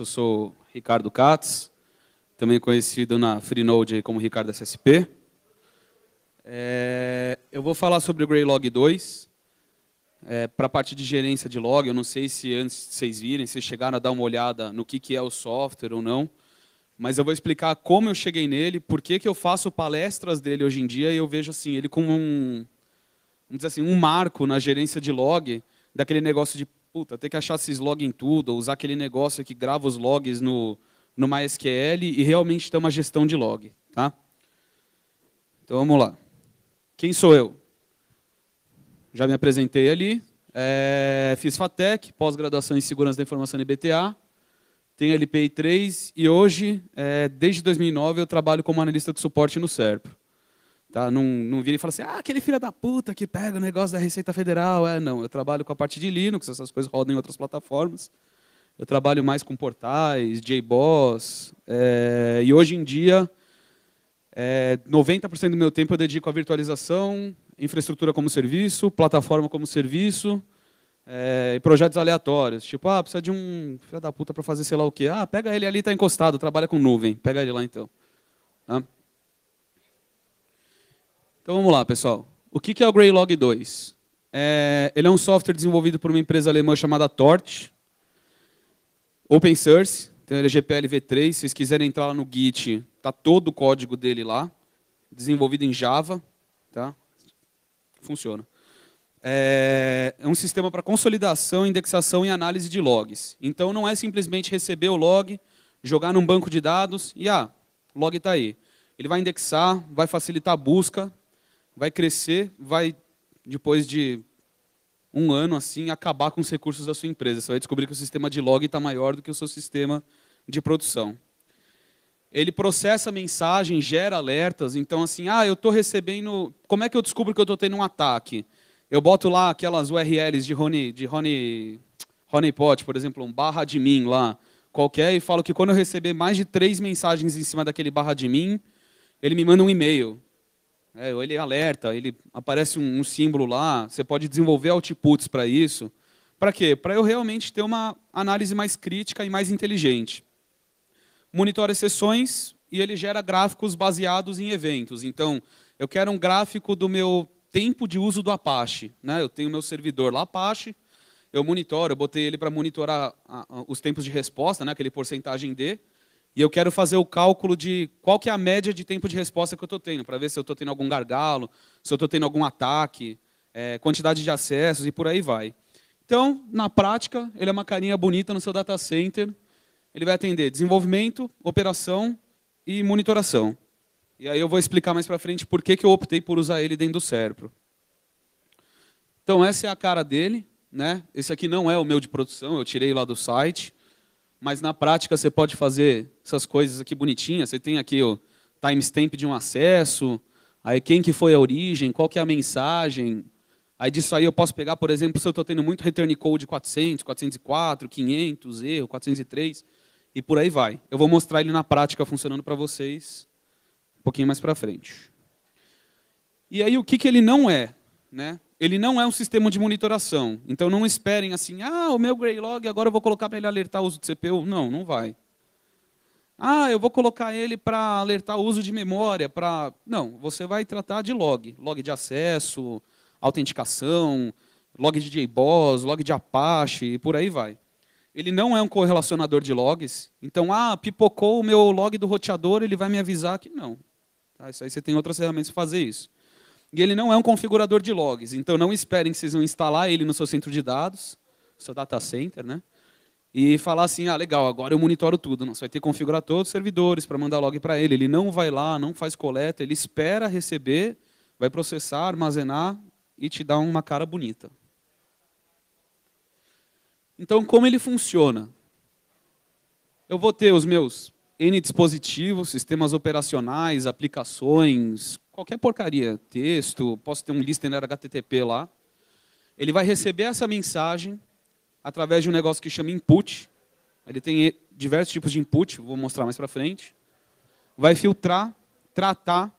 Eu sou Ricardo Katz, também conhecido na Freenode como Ricardo SSP. É, eu vou falar sobre o Greylog 2, é, para a parte de gerência de log. Eu não sei se antes vocês virem, se chegaram a dar uma olhada no que, que é o software ou não, mas eu vou explicar como eu cheguei nele, por que, que eu faço palestras dele hoje em dia e eu vejo assim ele como um, vamos dizer assim, um marco na gerência de log, daquele negócio de puta, ter que achar esses logs em tudo, ou usar aquele negócio que grava os logs no, no MySQL e realmente ter uma gestão de log. Tá? Então vamos lá. Quem sou eu? Já me apresentei ali. É, fiz FATEC, pós-graduação em Segurança da Informação e BTA. Tenho LPI 3 e hoje, é, desde 2009, eu trabalho como analista de suporte no SERPRO. Tá? Não, não vira e fala assim, ah, aquele filho da puta que pega o negócio da Receita Federal. É, não, eu trabalho com a parte de Linux, essas coisas rodam em outras plataformas. Eu trabalho mais com portais, JBoss, é, e hoje em dia, é, 90% do meu tempo eu dedico à virtualização, infraestrutura como serviço, plataforma como serviço, é, e projetos aleatórios. Tipo, ah, precisa de um filho da puta para fazer sei lá o quê. Ah, pega ele ali, está encostado, trabalha com nuvem. Pega ele lá então. Tá? Então vamos lá, pessoal. O que é o Greylog 2? É, ele é um software desenvolvido por uma empresa alemã chamada Torch, open source, então ele é GPLv3. Se vocês quiserem entrar lá no Git, tá todo o código dele lá, desenvolvido em Java, tá? Funciona. É, é um sistema para consolidação, indexação e análise de logs. Então não é simplesmente receber o log, jogar num banco de dados e ah, o log está aí. Ele vai indexar, vai facilitar a busca vai crescer, vai, depois de um ano assim, acabar com os recursos da sua empresa. Você vai descobrir que o sistema de log está maior do que o seu sistema de produção. Ele processa mensagem, gera alertas. Então, assim, ah, eu estou recebendo. Como é que eu descubro que eu estou tendo um ataque? Eu boto lá aquelas URLs de Rony, de Rony, Rony Pot, por exemplo, um barra de mim lá, qualquer, e falo que quando eu receber mais de três mensagens em cima daquele barra de mim, ele me manda um e-mail. É, ele alerta, ele aparece um, um símbolo lá, você pode desenvolver outputs para isso. Para quê? Para eu realmente ter uma análise mais crítica e mais inteligente. Monitora sessões e ele gera gráficos baseados em eventos. Então, eu quero um gráfico do meu tempo de uso do Apache. Né? Eu tenho meu servidor lá Apache, eu monitoro, eu botei ele para monitorar a, a, os tempos de resposta, né? aquele porcentagem D e eu quero fazer o cálculo de qual que é a média de tempo de resposta que eu estou tendo, para ver se eu estou tendo algum gargalo, se eu estou tendo algum ataque, é, quantidade de acessos e por aí vai. Então, na prática, ele é uma carinha bonita no seu data center. Ele vai atender desenvolvimento, operação e monitoração. E aí eu vou explicar mais para frente por que, que eu optei por usar ele dentro do Serpro. Então, essa é a cara dele. Né? Esse aqui não é o meu de produção, eu tirei lá do site mas na prática você pode fazer essas coisas aqui bonitinhas. Você tem aqui o timestamp de um acesso, aí quem que foi a origem, qual que é a mensagem. Aí disso aí eu posso pegar, por exemplo, se eu estou tendo muito return code 400, 404, 500, erro, 403, e por aí vai. Eu vou mostrar ele na prática funcionando para vocês um pouquinho mais para frente. E aí o que, que ele não é? Né? ele não é um sistema de monitoração. Então não esperem assim, ah, o meu Greylog, agora eu vou colocar para ele alertar o uso de CPU. Não, não vai. Ah, eu vou colocar ele para alertar o uso de memória, para... Não, você vai tratar de log. Log de acesso, autenticação, log de JBoss, log de Apache, e por aí vai. Ele não é um correlacionador de logs. Então, ah, pipocou o meu log do roteador, ele vai me avisar que não. Tá, isso aí você tem outras ferramentas para fazer isso. E ele não é um configurador de logs, então não esperem que vocês vão instalar ele no seu centro de dados, seu data center, né? E falar assim, ah, legal, agora eu monitoro tudo. Não, você vai ter que configurar todos os servidores para mandar log para ele. Ele não vai lá, não faz coleta, ele espera receber, vai processar, armazenar e te dá uma cara bonita. Então, como ele funciona? Eu vou ter os meus N dispositivos, sistemas operacionais, aplicações, qualquer porcaria, texto, posso ter um listener HTTP lá. Ele vai receber essa mensagem através de um negócio que chama input. Ele tem diversos tipos de input, vou mostrar mais para frente. Vai filtrar, tratar.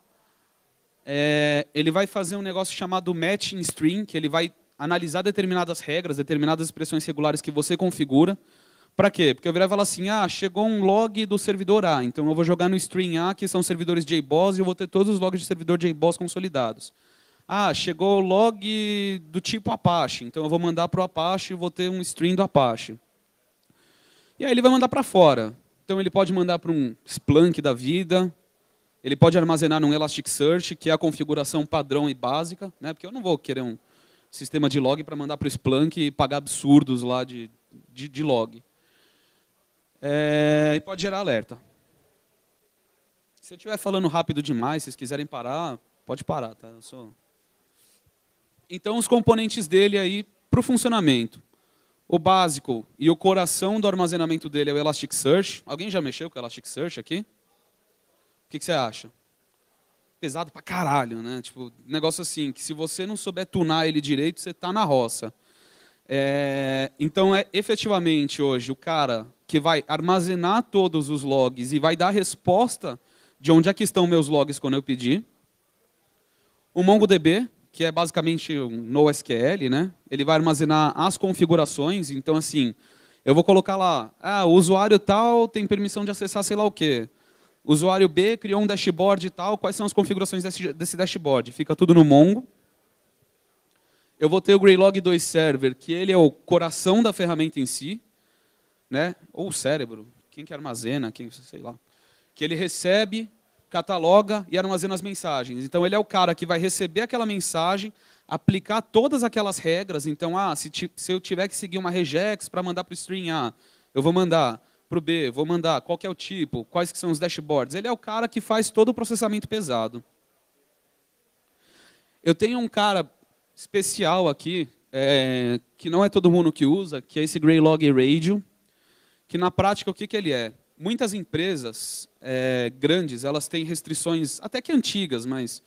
É, ele vai fazer um negócio chamado matching string, que ele vai analisar determinadas regras, determinadas expressões regulares que você configura. Para quê? Porque eu virar e falar assim: ah, chegou um log do servidor A, então eu vou jogar no stream A, que são servidores JBoss, e eu vou ter todos os logs de servidor JBoss consolidados. Ah, chegou o log do tipo Apache, então eu vou mandar para o Apache e vou ter um stream do Apache. E aí ele vai mandar para fora. Então ele pode mandar para um Splunk da vida, ele pode armazenar num Elasticsearch, que é a configuração padrão e básica, né? porque eu não vou querer um sistema de log para mandar para o Splunk e pagar absurdos lá de, de, de log. É, e pode gerar alerta. Se eu estiver falando rápido demais, se vocês quiserem parar, pode parar, tá? Sou... Então, os componentes dele aí para o funcionamento. O básico e o coração do armazenamento dele é o Elasticsearch. Alguém já mexeu com o Elasticsearch aqui? O que, que você acha? Pesado pra caralho, né? Tipo, negócio assim, que se você não souber tunar ele direito, você tá na roça. É, então, é efetivamente hoje o cara que vai armazenar todos os logs e vai dar resposta de onde é que estão meus logs quando eu pedir. O MongoDB, que é basicamente um NoSQL, né? Ele vai armazenar as configurações, então assim, eu vou colocar lá, ah, o usuário tal tem permissão de acessar sei lá o quê. O usuário B criou um dashboard e tal, quais são as configurações desse, desse dashboard? Fica tudo no Mongo. Eu vou ter o Greylog 2 Server, que ele é o coração da ferramenta em si né? Ou o cérebro, quem que armazena, quem sei lá, que ele recebe, cataloga e armazena as mensagens. Então ele é o cara que vai receber aquela mensagem, aplicar todas aquelas regras. Então, ah, se, se eu tiver que seguir uma regex para mandar para o stream A, eu vou mandar para o B, vou mandar qual é o tipo, quais que são os dashboards. Ele é o cara que faz todo o processamento pesado. Eu tenho um cara especial aqui, é, que não é todo mundo que usa, que é esse Greylog Radio que na prática o que, que ele é? Muitas empresas é, grandes, elas têm restrições até que antigas, mas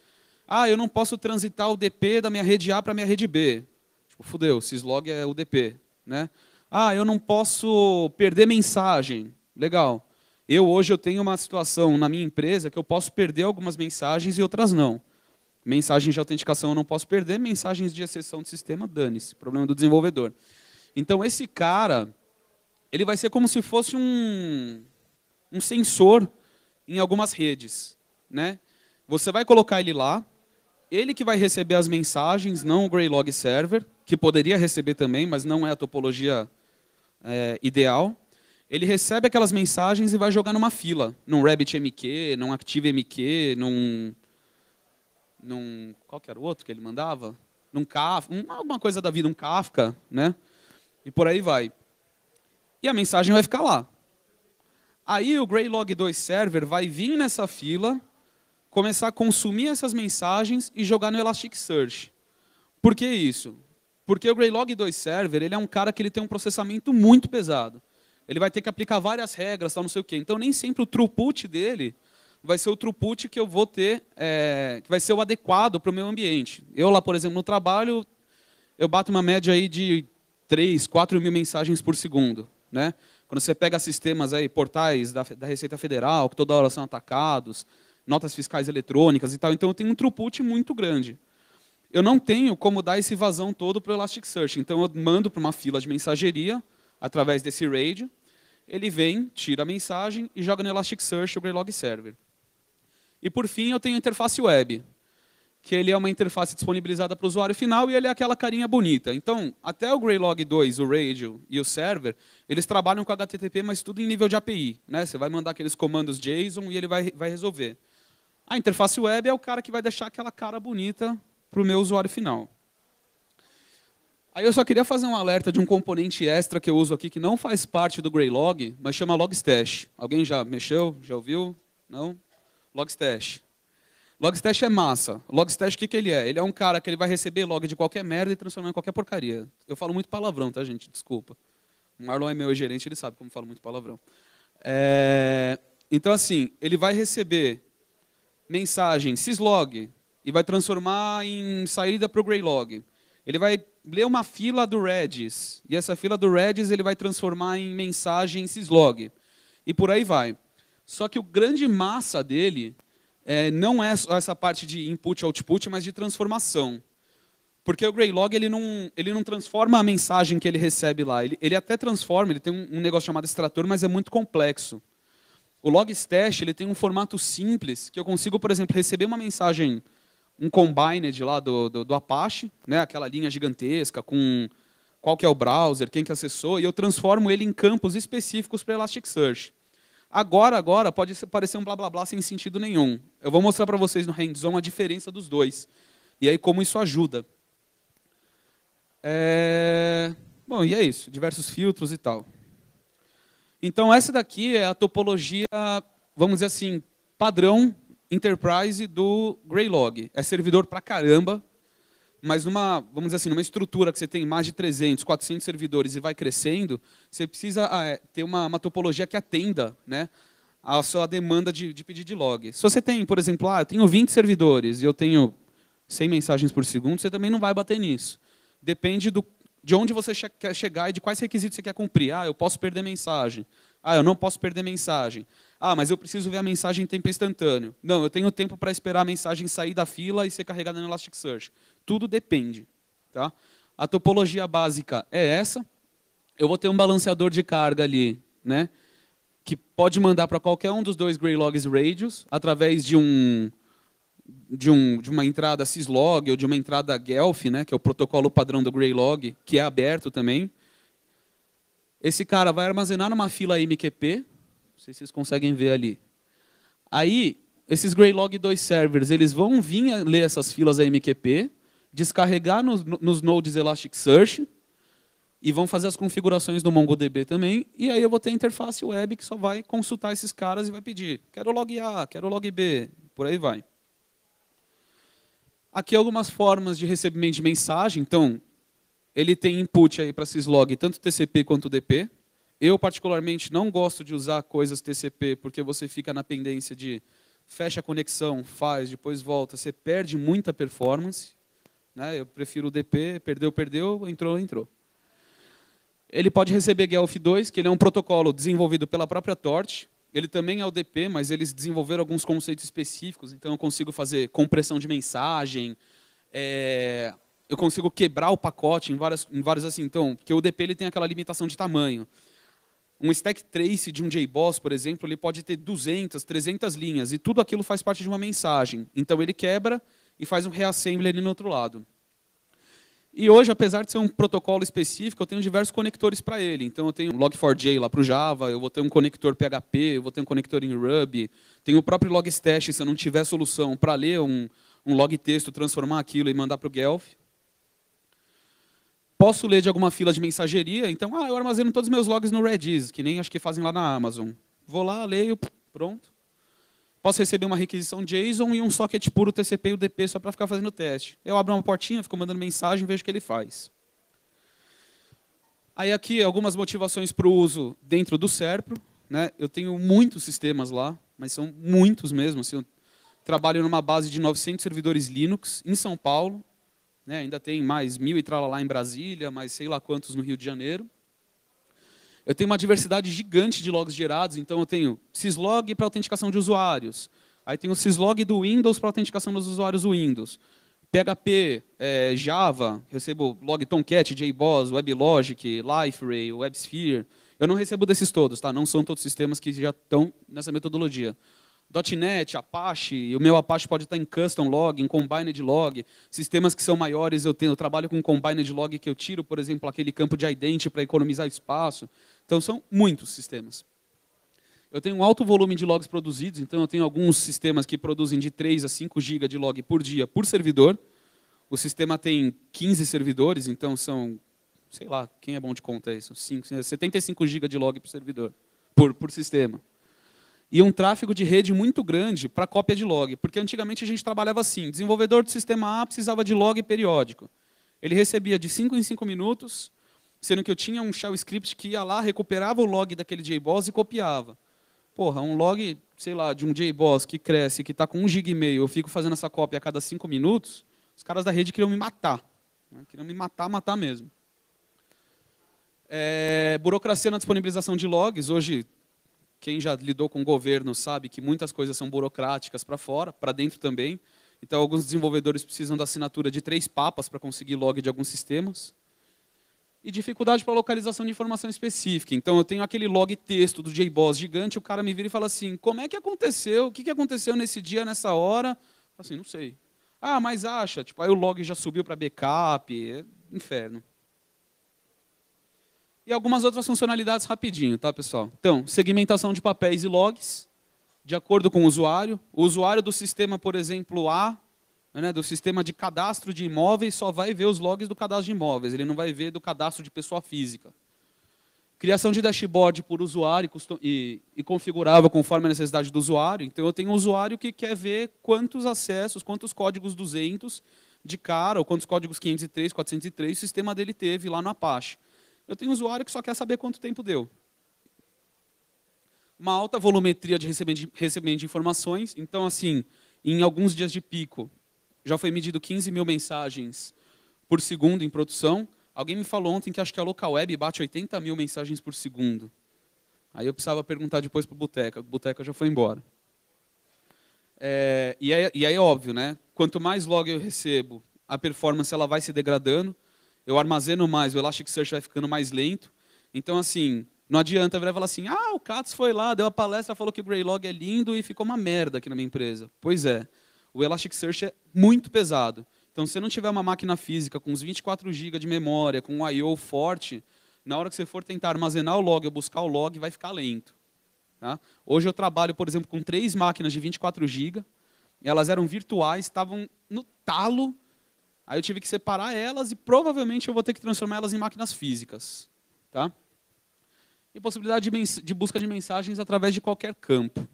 ah, eu não posso transitar o DP da minha rede A para a minha rede B. Tipo, fudeu, syslog é UDP, né? Ah, eu não posso perder mensagem. Legal. Eu hoje eu tenho uma situação na minha empresa que eu posso perder algumas mensagens e outras não. Mensagens de autenticação eu não posso perder, mensagens de exceção de sistema, dane-se, problema do desenvolvedor. Então esse cara, ele vai ser como se fosse um, um sensor em algumas redes, né? Você vai colocar ele lá, ele que vai receber as mensagens, não o Greylog Server, que poderia receber também, mas não é a topologia é, ideal. Ele recebe aquelas mensagens e vai jogar numa fila, num RabbitMQ, num ActiveMQ, num... num qual que era o outro que ele mandava? Num Kafka, alguma coisa da vida, um Kafka, né? E por aí vai e a mensagem vai ficar lá. Aí o Greylog 2 Server vai vir nessa fila, começar a consumir essas mensagens e jogar no Elasticsearch. Por que isso? Porque o Greylog 2 Server ele é um cara que ele tem um processamento muito pesado. Ele vai ter que aplicar várias regras, tal, não sei o quê. Então nem sempre o throughput dele vai ser o throughput que eu vou ter, é, que vai ser o adequado para o meu ambiente. Eu lá, por exemplo, no trabalho, eu bato uma média aí de 3, 4 mil mensagens por segundo. Né? Quando você pega sistemas aí, portais da, da Receita Federal, que toda hora são atacados, notas fiscais eletrônicas e tal, então eu tenho um throughput muito grande. Eu não tenho como dar esse vazão todo para o Elasticsearch, então eu mando para uma fila de mensageria, através desse RAID, ele vem, tira a mensagem e joga no Elasticsearch o Greylog Server. E por fim, eu tenho interface web que ele é uma interface disponibilizada para o usuário final e ele é aquela carinha bonita. Então, até o Greylog 2, o Radio e o Server, eles trabalham com HTTP, mas tudo em nível de API. Né? Você vai mandar aqueles comandos JSON e ele vai, vai resolver. A interface web é o cara que vai deixar aquela cara bonita para o meu usuário final. Aí eu só queria fazer um alerta de um componente extra que eu uso aqui, que não faz parte do Greylog, mas chama Logstash. Alguém já mexeu? Já ouviu? Não? Logstash. Logstash é massa. Logstash, o que, que ele é? Ele é um cara que ele vai receber log de qualquer merda e transformar em qualquer porcaria. Eu falo muito palavrão, tá, gente? Desculpa. O Marlon é meu gerente, ele sabe como eu falo muito palavrão. É... Então, assim, ele vai receber mensagem syslog e vai transformar em saída para o Greylog. Ele vai ler uma fila do Redis, e essa fila do Redis ele vai transformar em mensagem syslog. E por aí vai. Só que o grande massa dele é, não é só essa parte de input-output, mas de transformação. Porque o Greylog ele não, ele não transforma a mensagem que ele recebe lá. Ele, ele até transforma, ele tem um, negócio chamado extrator, mas é muito complexo. O Logstash ele tem um formato simples, que eu consigo, por exemplo, receber uma mensagem, um combined lá do, do, do Apache, né, aquela linha gigantesca com qual que é o browser, quem que acessou, e eu transformo ele em campos específicos para Elasticsearch. Agora, agora, pode parecer um blá blá blá sem sentido nenhum. Eu vou mostrar para vocês no hands-on a diferença dos dois. E aí como isso ajuda. É... Bom, e é isso. Diversos filtros e tal. Então, essa daqui é a topologia, vamos dizer assim, padrão enterprise do Greylog. É servidor pra caramba, mas numa, vamos dizer assim, numa estrutura que você tem mais de 300, 400 servidores e vai crescendo, você precisa ah, é, ter uma, uma, topologia que atenda né, a sua demanda de, de pedir de log. Se você tem, por exemplo, ah, eu tenho 20 servidores e eu tenho 100 mensagens por segundo, você também não vai bater nisso. Depende do, de onde você che quer chegar e de quais requisitos você quer cumprir. Ah, eu posso perder mensagem. Ah, eu não posso perder mensagem. Ah, mas eu preciso ver a mensagem em tempo instantâneo. Não, eu tenho tempo para esperar a mensagem sair da fila e ser carregada no Elasticsearch. Tudo depende. Tá? A topologia básica é essa. Eu vou ter um balanceador de carga ali, né? que pode mandar para qualquer um dos dois Greylogs radios através de um de, um, de uma entrada syslog ou de uma entrada Guelph, né, que é o protocolo padrão do Greylog, que é aberto também. Esse cara vai armazenar numa fila MQP, não sei se vocês conseguem ver ali. Aí, esses Greylog 2 servers, eles vão vir ler essas filas MQP, descarregar nos, nos nodes Elasticsearch e vão fazer as configurações do MongoDB também. E aí eu vou ter a interface web que só vai consultar esses caras e vai pedir: quero log A, quero log B, por aí vai. Aqui algumas formas de recebimento de mensagem. Então, ele tem input aí para syslog, tanto TCP quanto DP. Eu, particularmente, não gosto de usar coisas TCP, porque você fica na pendência de fecha a conexão, faz, depois volta. Você perde muita performance. Né? Eu prefiro o DP, perdeu, perdeu, entrou, entrou. Ele pode receber gelf 2, que ele é um protocolo desenvolvido pela própria Torch. Ele também é o DP, mas eles desenvolveram alguns conceitos específicos. Então, eu consigo fazer compressão de mensagem, é... eu consigo quebrar o pacote em, várias, em vários assim. Então, porque o DP ele tem aquela limitação de tamanho. Um stack trace de um JBoss, por exemplo, ele pode ter 200, 300 linhas, e tudo aquilo faz parte de uma mensagem. Então, ele quebra e faz um reassembly ali no outro lado. E hoje, apesar de ser um protocolo específico, eu tenho diversos conectores para ele. Então, eu tenho um log4j lá para o Java, eu vou ter um conector PHP, eu vou ter um conector em Ruby, tenho o próprio logstash, se eu não tiver solução para ler um, um log texto, transformar aquilo e mandar para o Guelph. Posso ler de alguma fila de mensageria, então, ah, eu armazeno todos os meus logs no Redis, que nem acho que fazem lá na Amazon. Vou lá, leio, pronto. Posso receber uma requisição JSON e um socket puro TCP e UDP só para ficar fazendo teste. Eu abro uma portinha, fico mandando mensagem, vejo o que ele faz. Aí aqui algumas motivações para o uso dentro do Serpro. Né? Eu tenho muitos sistemas lá, mas são muitos mesmo. Assim, eu trabalho numa base de 900 servidores Linux em São Paulo. Né? Ainda tem mais mil e tal lá em Brasília, mais sei lá quantos no Rio de Janeiro. Eu tenho uma diversidade gigante de logs gerados, então eu tenho syslog para autenticação de usuários. Aí tenho o syslog do Windows para autenticação dos usuários Windows. PHP, é, Java, recebo log Tomcat, JBoss, WebLogic, Liferay, WebSphere. Eu não recebo desses todos, tá? Não são todos sistemas que já estão nessa metodologia. .NET, Apache, o meu Apache pode estar em custom log, em combined log, sistemas que são maiores, eu tenho, eu trabalho com combined log que eu tiro, por exemplo, aquele campo de identity para economizar espaço. Então são muitos sistemas. Eu tenho um alto volume de logs produzidos, então eu tenho alguns sistemas que produzem de 3 a 5 GB de log por dia por servidor. O sistema tem 15 servidores, então são, sei lá, quem é bom de conta isso? 5, 75 GB de log por servidor, por, por sistema. E um tráfego de rede muito grande para cópia de log, porque antigamente a gente trabalhava assim, desenvolvedor do sistema A precisava de log periódico. Ele recebia de 5 em 5 minutos Sendo que eu tinha um shell script que ia lá, recuperava o log daquele JBoss e copiava. Porra, um log, sei lá, de um JBoss que cresce, que está com um gig meio, eu fico fazendo essa cópia a cada cinco minutos, os caras da rede queriam me matar. Né? Queriam me matar, matar mesmo. É, burocracia na disponibilização de logs. Hoje, quem já lidou com o governo sabe que muitas coisas são burocráticas para fora, para dentro também. Então, alguns desenvolvedores precisam da assinatura de três papas para conseguir log de alguns sistemas e dificuldade para localização de informação específica. Então, eu tenho aquele log texto do JBoss gigante, o cara me vira e fala assim, como é que aconteceu? O que, que aconteceu nesse dia, nessa hora? Assim, não sei. Ah, mas acha, tipo, aí o log já subiu para backup, é inferno. E algumas outras funcionalidades rapidinho, tá, pessoal? Então, segmentação de papéis e logs, de acordo com o usuário. O usuário do sistema, por exemplo, A, né, do sistema de cadastro de imóveis só vai ver os logs do cadastro de imóveis, ele não vai ver do cadastro de pessoa física. Criação de dashboard por usuário e, e configurável conforme a necessidade do usuário. Então, eu tenho um usuário que quer ver quantos acessos, quantos códigos 200 de cara, ou quantos códigos 503, 403 o sistema dele teve lá no Apache. Eu tenho um usuário que só quer saber quanto tempo deu. Uma alta volumetria de recebimento de, recebimento de informações. Então, assim, em alguns dias de pico, já foi medido 15 mil mensagens por segundo em produção. Alguém me falou ontem que acho que a local web bate 80 mil mensagens por segundo. Aí eu precisava perguntar depois para o Boteca. O Boteca já foi embora. É, e, aí, e aí, é óbvio, né? Quanto mais log eu recebo, a performance ela vai se degradando. Eu armazeno mais, o Elasticsearch vai ficando mais lento. Então, assim, não adianta virar e falar assim, ah, o Katz foi lá, deu a palestra, falou que o Greylog é lindo e ficou uma merda aqui na minha empresa. Pois é. O Elasticsearch é muito pesado. Então, se você não tiver uma máquina física com uns 24 GB de memória, com um I.O. forte, na hora que você for tentar armazenar o log ou buscar o log, vai ficar lento. Tá? Hoje eu trabalho, por exemplo, com três máquinas de 24 GB. Elas eram virtuais, estavam no talo. Aí eu tive que separar elas e provavelmente eu vou ter que transformar elas em máquinas físicas. Tá? E possibilidade de, de busca de mensagens através de qualquer campo.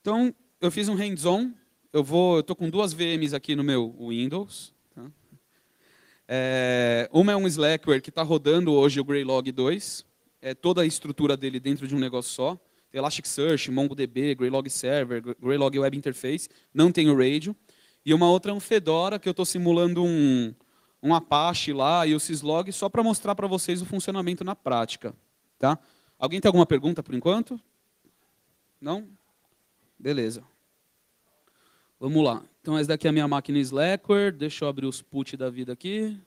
Então, eu fiz um hands-on. Eu vou, eu tô com duas VMs aqui no meu Windows. Tá? É, uma é um Slackware que está rodando hoje o Greylog 2. É toda a estrutura dele dentro de um negócio só. Elasticsearch, MongoDB, Greylog Server, Greylog Web Interface. Não tem o Radio. E uma outra é um Fedora, que eu estou simulando um, um Apache lá e o Syslog só para mostrar para vocês o funcionamento na prática. Tá? Alguém tem alguma pergunta por enquanto? Não? Beleza. Vamos lá. Então, essa daqui é a minha máquina Slackware. Deixa eu abrir os put da vida aqui.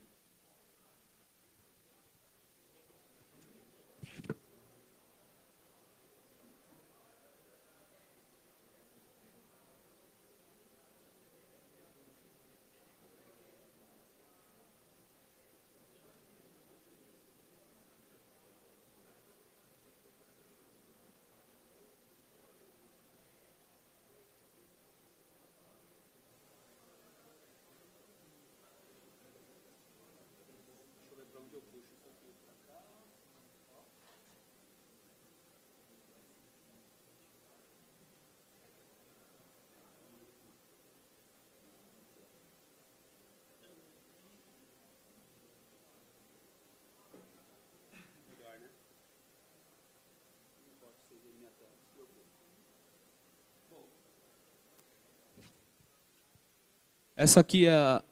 Essa aqui é a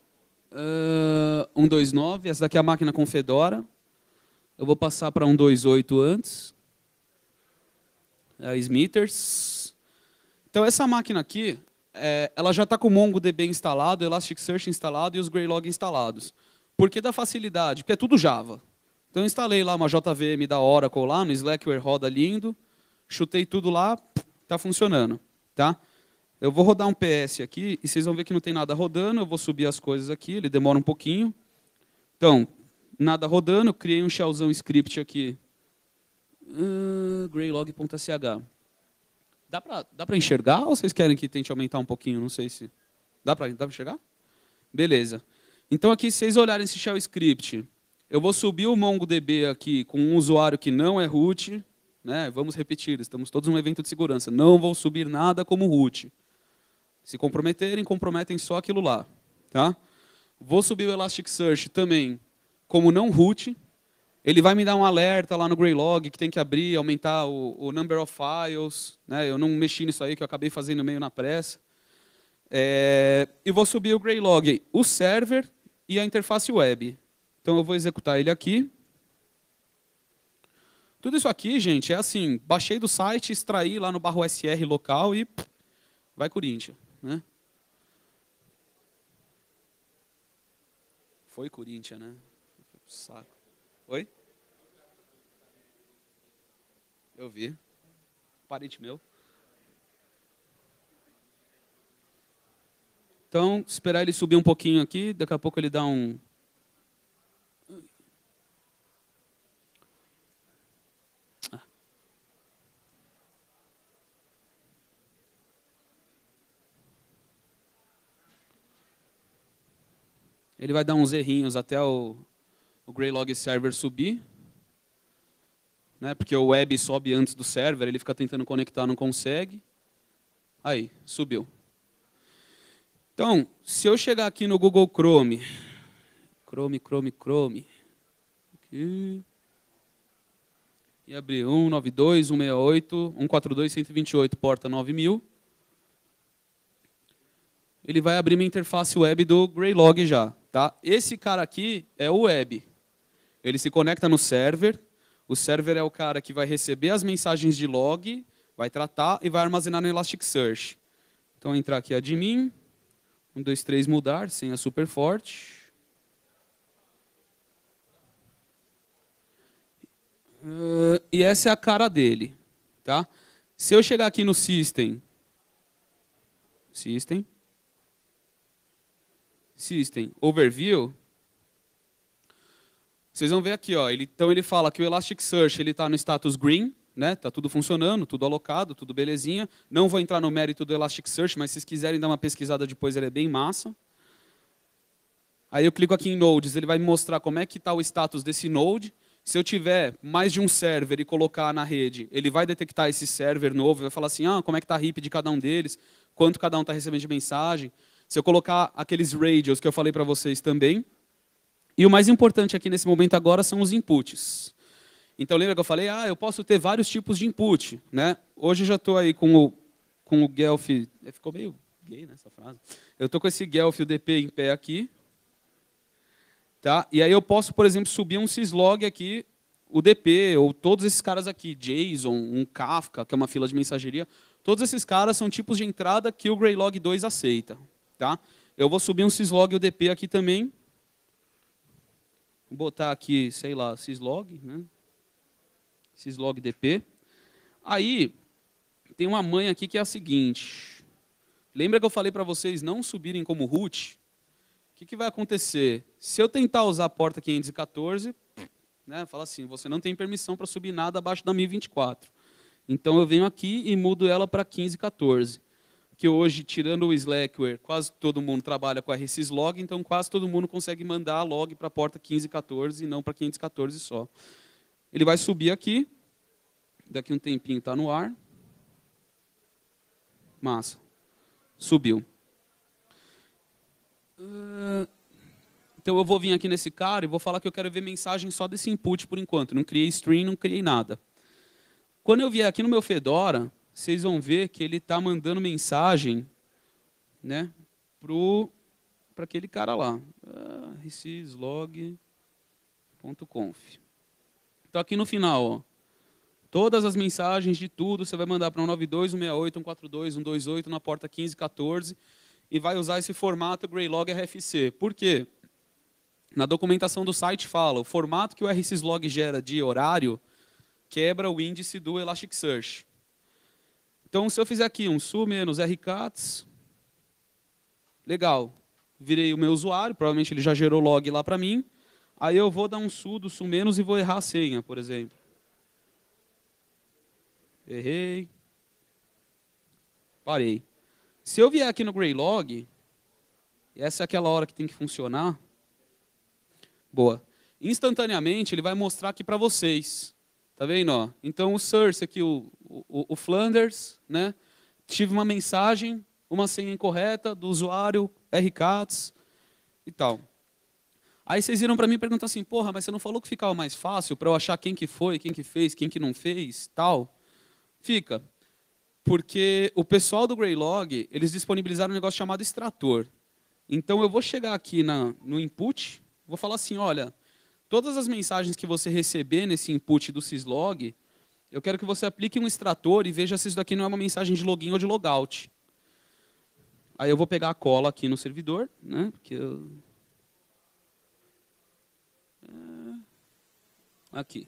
uh, 129, essa daqui é a máquina com Fedora. Eu vou passar para 128 antes. É a Smithers. Então essa máquina aqui, é, ela já está com o MongoDB instalado, Elasticsearch instalado e os Greylog instalados. Por que da facilidade? Porque é tudo Java. Então eu instalei lá uma JVM da Oracle lá, no Slackware roda lindo, chutei tudo lá, está funcionando. Tá? Eu vou rodar um PS aqui e vocês vão ver que não tem nada rodando. Eu vou subir as coisas aqui, ele demora um pouquinho. Então, nada rodando, criei um shellzão script aqui. Uh, Dá para dá enxergar ou vocês querem que tente aumentar um pouquinho? Não sei se. Dá para dá enxergar? Beleza. Então, aqui, se vocês olharem esse shell script, eu vou subir o MongoDB aqui com um usuário que não é root. Né? Vamos repetir, estamos todos num evento de segurança. Não vou subir nada como root. Se comprometerem, comprometem só aquilo lá. Tá? Vou subir o Elasticsearch também como não root. Ele vai me dar um alerta lá no Greylog que tem que abrir, aumentar o, o number of files. Né? Eu não mexi nisso aí, que eu acabei fazendo meio na pressa. É, e vou subir o Greylog, o server e a interface web. Então eu vou executar ele aqui. Tudo isso aqui, gente, é assim, baixei do site, extraí lá no barro SR local e pff, vai Corinthians. Né? Foi Corinthians, né? Saco. Oi? Eu vi. Parente meu. Então, esperar ele subir um pouquinho aqui, daqui a pouco ele dá um Ele vai dar uns errinhos até o, o Greylog server subir. Né? Porque o web sobe antes do server, ele fica tentando conectar, não consegue. Aí, subiu. Então, se eu chegar aqui no Google Chrome, Chrome, Chrome, Chrome, aqui, e abrir 192, 168, 142, 128, porta 9000, ele vai abrir minha interface web do Greylog já. Tá? Esse cara aqui é o web. Ele se conecta no server. O server é o cara que vai receber as mensagens de log, vai tratar e vai armazenar no Elasticsearch. Então, entrar aqui admin. 1, 2, 3, mudar, senha super forte. Uh, e essa é a cara dele. Tá? Se eu chegar aqui no system, system, System Overview, vocês vão ver aqui, ó, ele, então ele fala que o Elasticsearch está no status green, né? Tá tudo funcionando, tudo alocado, tudo belezinha. Não vou entrar no mérito do Elasticsearch, mas se vocês quiserem dar uma pesquisada depois, ele é bem massa. Aí eu clico aqui em Nodes, ele vai me mostrar como é que está o status desse node. Se eu tiver mais de um server e colocar na rede, ele vai detectar esse server novo, vai falar assim, ah, como é que está a RIP de cada um deles, quanto cada um está recebendo de mensagem. Se eu colocar aqueles radios que eu falei para vocês também. E o mais importante aqui nesse momento agora são os inputs. Então lembra que eu falei, ah, eu posso ter vários tipos de input, né? Hoje eu já estou aí com o com o Guelph, é, ficou meio gay nessa né, essa frase. Eu estou com esse Guelph dp em pé aqui, tá? E aí eu posso, por exemplo, subir um syslog aqui, o dp ou todos esses caras aqui, JSON, um Kafka, que é uma fila de mensageria, todos esses caras são tipos de entrada que o Greylog 2 aceita, Tá? Eu vou subir um syslog UDP aqui também. Vou botar aqui, sei lá, syslog, né? syslog DP. Aí, tem uma mãe aqui que é a seguinte. Lembra que eu falei para vocês não subirem como root? O que, que, vai acontecer? Se eu tentar usar a porta 514, né, fala assim, você não tem permissão para subir nada abaixo da 1024. Então eu venho aqui e mudo ela para 1514 que hoje, tirando o Slackware, quase todo mundo trabalha com a log, então quase todo mundo consegue mandar a log para a porta 1514 e não para 514 só. Ele vai subir aqui, daqui um tempinho está no ar. Massa. Subiu. Ah, então eu vou vir aqui nesse cara e vou falar que eu quero ver mensagem só desse input por enquanto. Não criei string, não criei nada. Quando eu vier aqui no meu Fedora, vocês vão ver que ele está mandando mensagem né, para aquele cara lá. Ah, recislog.conf. Então aqui no final, ó, todas as mensagens de tudo você vai mandar para 192, na porta 1514 e vai usar esse formato Greylog RFC. Por quê? Na documentação do site fala, o formato que o RSyslog gera de horário quebra o índice do Elasticsearch. Então, se eu fizer aqui um su menos rcats, legal, virei o meu usuário, provavelmente ele já gerou log lá para mim, aí eu vou dar um su do su menos e vou errar a senha, por exemplo. Errei. Parei. Se eu vier aqui no Greylog, essa é aquela hora que tem que funcionar. Boa. Instantaneamente ele vai mostrar aqui para vocês Tá vendo? Ó? Então o source aqui, o, o, o, Flanders, né? Tive uma mensagem, uma senha incorreta do usuário RCATS e tal. Aí vocês viram para mim perguntar assim, porra, mas você não falou que ficava mais fácil para eu achar quem que foi, quem que fez, quem que não fez, tal? Fica. Porque o pessoal do Greylog, eles disponibilizaram um negócio chamado extrator. Então eu vou chegar aqui na, no input, vou falar assim, olha, Todas as mensagens que você receber nesse input do syslog, eu quero que você aplique um extrator e veja se isso daqui não é uma mensagem de login ou de logout. Aí eu vou pegar a cola aqui no servidor, né? Porque eu... É, aqui.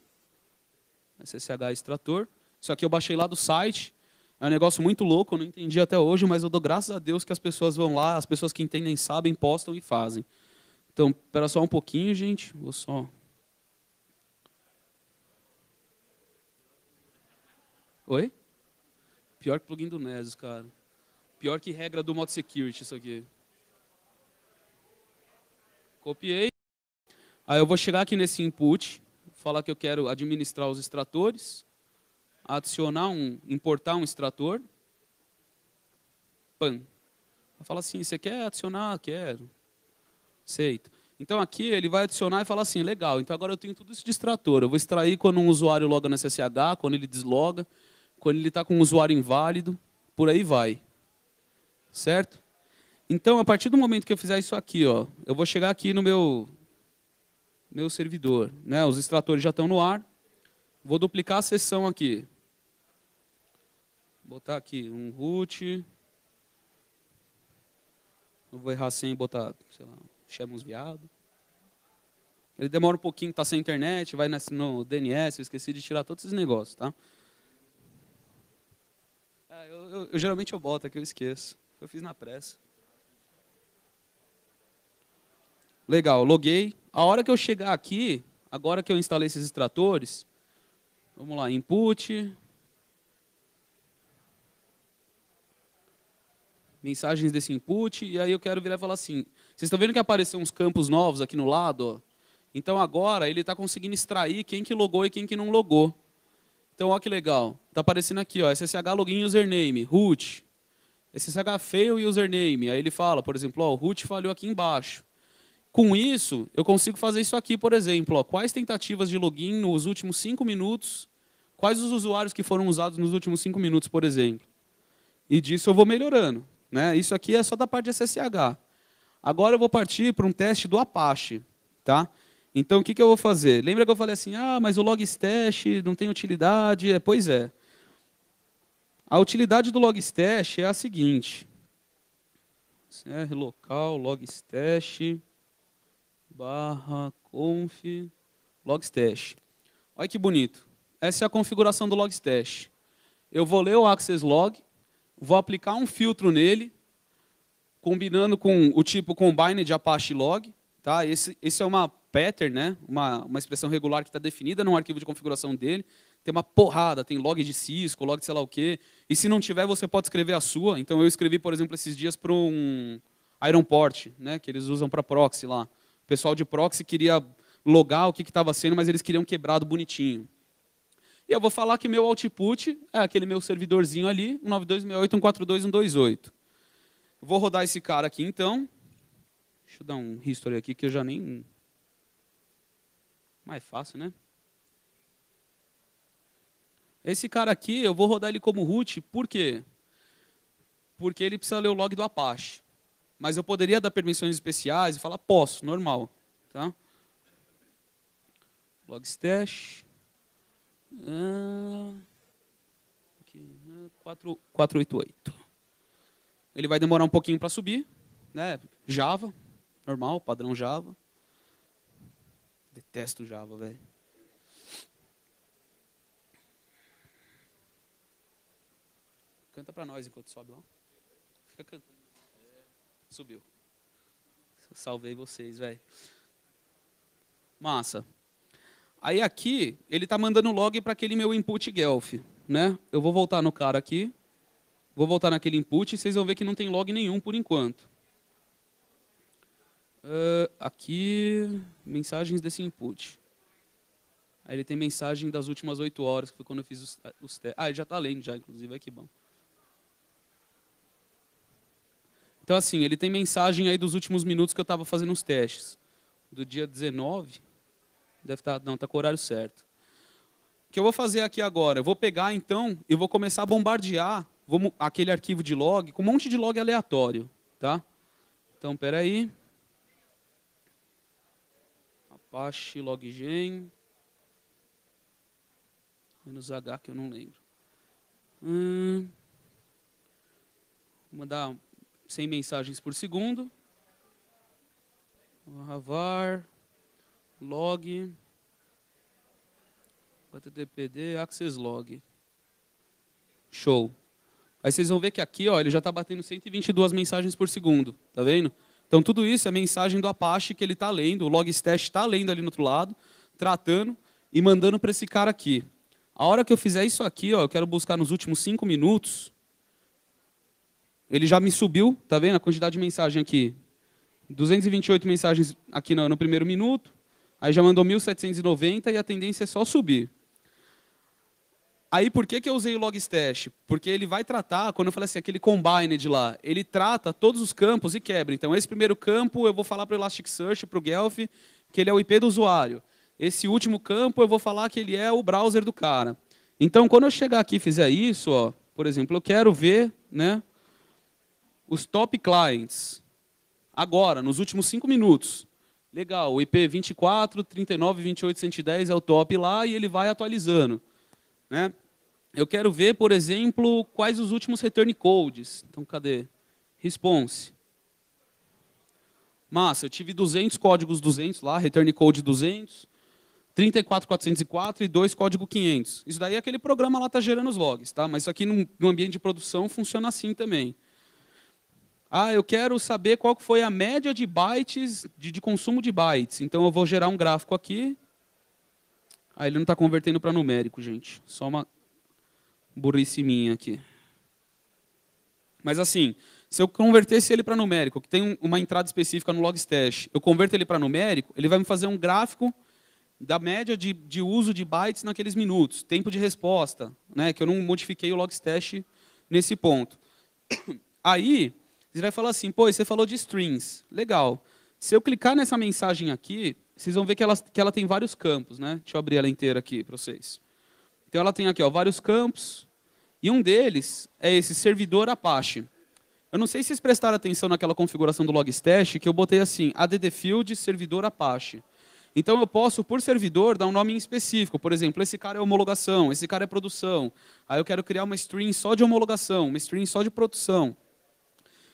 SSH extrator. Isso aqui eu baixei lá do site. É um negócio muito louco, eu não entendi até hoje, mas eu dou graças a Deus que as pessoas vão lá, as pessoas que entendem sabem, postam e fazem. Então, espera só um pouquinho, gente. Vou só. Oi? Pior que plugin do Nesis, cara. Pior que regra do Mod Security, isso aqui. Copiei. Aí eu vou chegar aqui nesse input, falar que eu quero administrar os extratores, adicionar um, importar um extrator. pan Fala assim, você quer adicionar? Quero. Aceito. Então aqui ele vai adicionar e falar assim, legal, então agora eu tenho tudo isso de extrator. Eu vou extrair quando um usuário loga na SSH, quando ele desloga, quando ele está com um usuário inválido, por aí vai. Certo? Então, a partir do momento que eu fizer isso aqui, ó, eu vou chegar aqui no meu, meu servidor. Né? Os extratores já estão no ar. Vou duplicar a sessão aqui. Vou botar aqui um root. Não vou errar sem botar, sei lá, chama uns viados. Ele demora um pouquinho, tá sem internet, vai no DNS, eu esqueci de tirar todos esses negócios, tá? É, eu, eu, eu, geralmente eu boto aqui, eu esqueço. Eu fiz na pressa. Legal, loguei. A hora que eu chegar aqui, agora que eu instalei esses extratores, vamos lá, input. Mensagens desse input, e aí eu quero virar e falar assim, vocês estão vendo que apareceram uns campos novos aqui no lado? Então agora ele está conseguindo extrair quem que logou e quem que não logou. Então olha que legal. Está aparecendo aqui, ó, SSH login username, root. SSH fail username. Aí ele fala, por exemplo, ó, o root falhou aqui embaixo. Com isso, eu consigo fazer isso aqui, por exemplo. Ó, quais tentativas de login nos últimos 5 minutos? Quais os usuários que foram usados nos últimos 5 minutos, por exemplo? E disso eu vou melhorando. Né? Isso aqui é só da parte de SSH. Agora eu vou partir para um teste do Apache, tá? Então, o que, que eu vou fazer? Lembra que eu falei assim, ah, mas o logstash não tem utilidade? É, pois é. A utilidade do logstash é a seguinte. CR local, logstash, barra conf, logstash. Olha que bonito. Essa é a configuração do logstash. Eu vou ler o access log, vou aplicar um filtro nele, combinando com o tipo combine de Apache log, tá? Esse, esse é uma pattern, né? Uma, uma expressão regular que está definida num arquivo de configuração dele. Tem uma porrada, tem log de Cisco, log de sei lá o quê. E se não tiver, você pode escrever a sua. Então eu escrevi, por exemplo, esses dias para um Ironport, né? Que eles usam para proxy lá. O pessoal de proxy queria logar o que estava sendo, mas eles queriam quebrado bonitinho. E eu vou falar que meu output é aquele meu servidorzinho ali, 9268142.128. Vou rodar esse cara aqui então. Deixa eu dar um history aqui que eu já nem. Mais fácil, né? Esse cara aqui, eu vou rodar ele como root, por quê? Porque ele precisa ler o log do Apache. Mas eu poderia dar permissões especiais e falar posso, normal. Tá? Logstash. Ah, aqui, 488. Né? Ele vai demorar um pouquinho para subir, né? Java, normal, padrão Java. Detesto Java, velho. Canta para nós enquanto sobe lá. Fica cantando. É. Subiu. Salvei vocês, velho. Massa. Aí aqui, ele está mandando log para aquele meu input Guelph. Né? Eu vou voltar no cara aqui. Vou voltar naquele input e vocês vão ver que não tem log nenhum por enquanto. Uh, aqui, mensagens desse input. Aí ele tem mensagem das últimas 8 horas, que foi quando eu fiz os, ah, os testes. Ah, ele já está lendo já, inclusive, é que bom. Então, assim, ele tem mensagem aí dos últimos minutos que eu estava fazendo os testes. Do dia 19, deve estar, tá, não, está com o horário certo. O que eu vou fazer aqui agora? Eu vou pegar, então, e vou começar a bombardear aquele arquivo de log com um monte de log aleatório, tá? Então, aí, Apache loggen menos h que eu não lembro. Hum, vou mandar 100 mensagens por segundo. Ravar log httpd access log. Show. Aí vocês vão ver que aqui, ó, ele já está batendo 122 mensagens por segundo, tá vendo? Então tudo isso é mensagem do Apache que ele está lendo, o Logstash está lendo ali no outro lado, tratando e mandando para esse cara aqui. A hora que eu fizer isso aqui, ó, eu quero buscar nos últimos 5 minutos, ele já me subiu, tá vendo a quantidade de mensagem aqui? 228 mensagens aqui no, no primeiro minuto, aí já mandou 1.790 e a tendência é só subir. Aí por que, que eu usei o Logstash? Porque ele vai tratar, quando eu falei assim, aquele combined lá, ele trata todos os campos e quebra. Então esse primeiro campo eu vou falar para o Elasticsearch, para o Guelph, que ele é o IP do usuário. Esse último campo eu vou falar que ele é o browser do cara. Então quando eu chegar aqui e fizer isso, ó, por exemplo, eu quero ver né, os top clients agora, nos últimos cinco minutos. Legal, o IP 24, 39, 28, 110 é o top lá e ele vai atualizando. Né? Eu quero ver, por exemplo, quais os últimos return codes. Então, cadê? Response. Massa, eu tive 200 códigos 200 lá, return code 200, 34404 e 2 código 500. Isso daí é aquele programa lá está gerando os logs, tá? Mas isso aqui no, no ambiente de produção funciona assim também. Ah, eu quero saber qual foi a média de bytes, de, de consumo de bytes. Então eu vou gerar um gráfico aqui, ah, ele não está convertendo para numérico, gente. Só uma burrice minha aqui. Mas assim, se eu convertesse ele para numérico, que tem uma entrada específica no Logstash, eu converto ele para numérico, ele vai me fazer um gráfico da média de, de, uso de bytes naqueles minutos, tempo de resposta, né, que eu não modifiquei o Logstash nesse ponto. Aí, você vai falar assim, pô, você falou de strings, legal. Se eu clicar nessa mensagem aqui, vocês vão ver que ela, que ela tem vários campos, né? Deixa eu abrir ela inteira aqui para vocês. Então ela tem aqui, ó, vários campos. E um deles é esse servidor Apache. Eu não sei se vocês prestaram atenção naquela configuração do Logstash, que eu botei assim, add field servidor Apache. Então eu posso, por servidor, dar um nome em específico. Por exemplo, esse cara é homologação, esse cara é produção. Aí eu quero criar uma string só de homologação, uma string só de produção.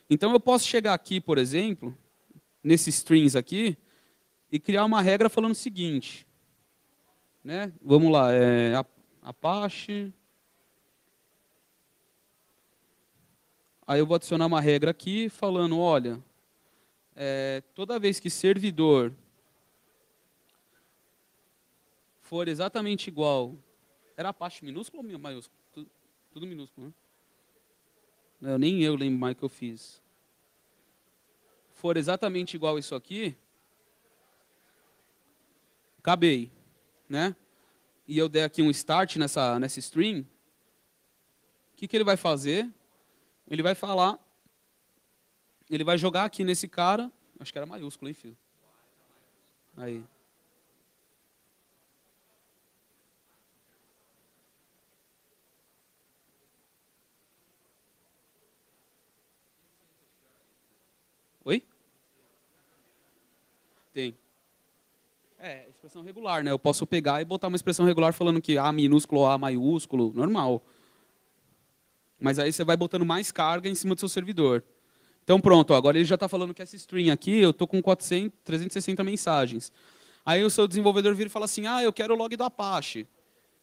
Então eu posso chegar aqui, por exemplo, nesses strings aqui, e criar uma regra falando o seguinte, né? Vamos lá, é, Apache. Aí eu vou adicionar uma regra aqui falando, olha, é, toda vez que servidor for exatamente igual, era Apache minúsculo ou maiúsculo? Tudo, tudo minúsculo, né? nem eu lembro mais que eu fiz. For exatamente igual isso aqui, acabei, né? E eu der aqui um start nessa, nessa stream, o que, que ele vai fazer? Ele vai falar, ele vai jogar aqui nesse cara, acho que era maiúsculo, hein, filho? Aí. Oi? Tem. É, expressão regular, né? Eu posso pegar e botar uma expressão regular falando que A minúsculo ou A maiúsculo, normal. Mas aí você vai botando mais carga em cima do seu servidor. Então pronto, ó, agora ele já está falando que essa string aqui, eu estou com 400, 360 mensagens. Aí o seu desenvolvedor vira e fala assim, ah, eu quero o log do Apache.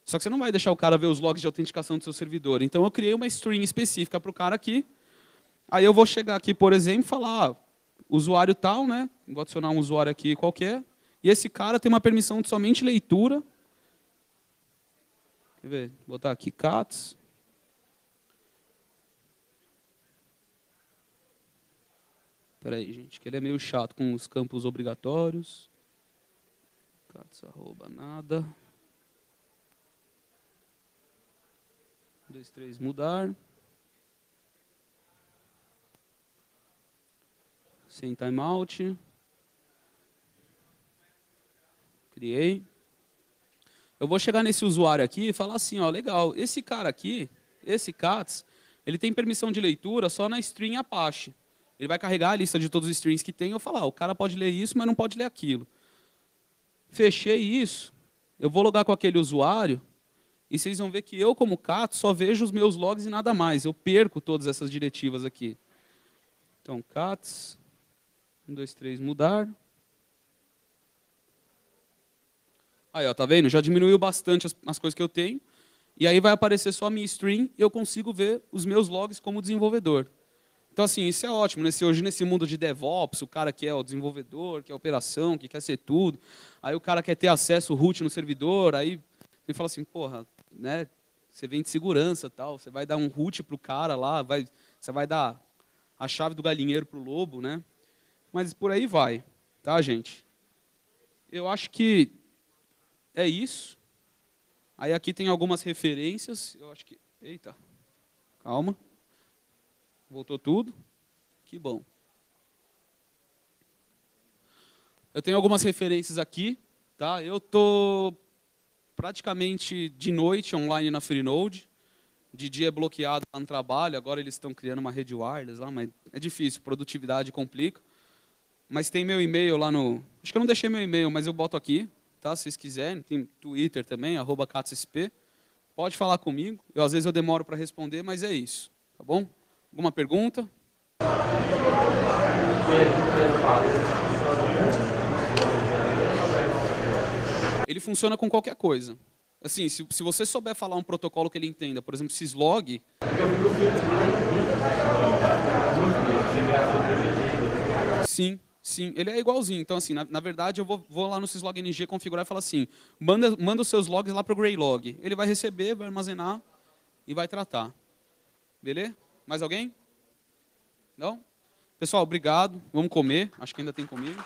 Só que você não vai deixar o cara ver os logs de autenticação do seu servidor. Então eu criei uma string específica para o cara aqui. Aí eu vou chegar aqui, por exemplo, e falar, ah, usuário tal, né? Vou adicionar um usuário aqui qualquer. E esse cara tem uma permissão de somente leitura. Quer ver? Vou botar aqui CATS. Espera aí, gente, que ele é meio chato com os campos obrigatórios. CATS arroba nada. 2, 3, mudar. Sem timeout. criei. Eu vou chegar nesse usuário aqui e falar assim, ó, legal, esse cara aqui, esse CATS, ele tem permissão de leitura só na string Apache. Ele vai carregar a lista de todos os strings que tem e eu falar, o cara pode ler isso, mas não pode ler aquilo. Fechei isso, eu vou logar com aquele usuário e vocês vão ver que eu, como CATS, só vejo os meus logs e nada mais. Eu perco todas essas diretivas aqui. Então, CATS, 1, 2, 3, mudar. Aí, ó, tá vendo? Já diminuiu bastante as, as coisas que eu tenho. E aí vai aparecer só a minha stream e eu consigo ver os meus logs como desenvolvedor. Então, assim, isso é ótimo. Nesse, né? hoje, nesse mundo de DevOps, o cara que é o desenvolvedor, que é operação, que quer ser tudo, aí o cara quer ter acesso root no servidor, aí ele fala assim, porra, né, você vem de segurança tal, você vai dar um root pro cara lá, vai, você vai dar a chave do galinheiro pro lobo, né? Mas por aí vai, tá, gente? Eu acho que é isso. Aí aqui tem algumas referências. Eu acho que. Eita, calma. Voltou tudo. Que bom. Eu tenho algumas referências aqui. Tá? Eu estou praticamente de noite online na Freenode. De dia é bloqueado lá no trabalho. Agora eles estão criando uma rede wireless lá, mas é difícil. Produtividade complica. Mas tem meu e-mail lá no. Acho que eu não deixei meu e-mail, mas eu boto aqui tá? Se vocês quiserem, tem Twitter também, arroba CatsSP. Pode falar comigo, eu às vezes eu demoro para responder, mas é isso, tá bom? Alguma pergunta? Ele funciona com qualquer coisa. Assim, se, se você souber falar um protocolo que ele entenda, por exemplo, syslog. Sim, Sim, ele é igualzinho. Então, assim, na, na verdade, eu vou, vou lá no syslogng configurar e falar assim, manda, manda os seus logs lá para o Greylog. Ele vai receber, vai armazenar e vai tratar. Beleza? Mais alguém? Não? Pessoal, obrigado. Vamos comer. Acho que ainda tem comida.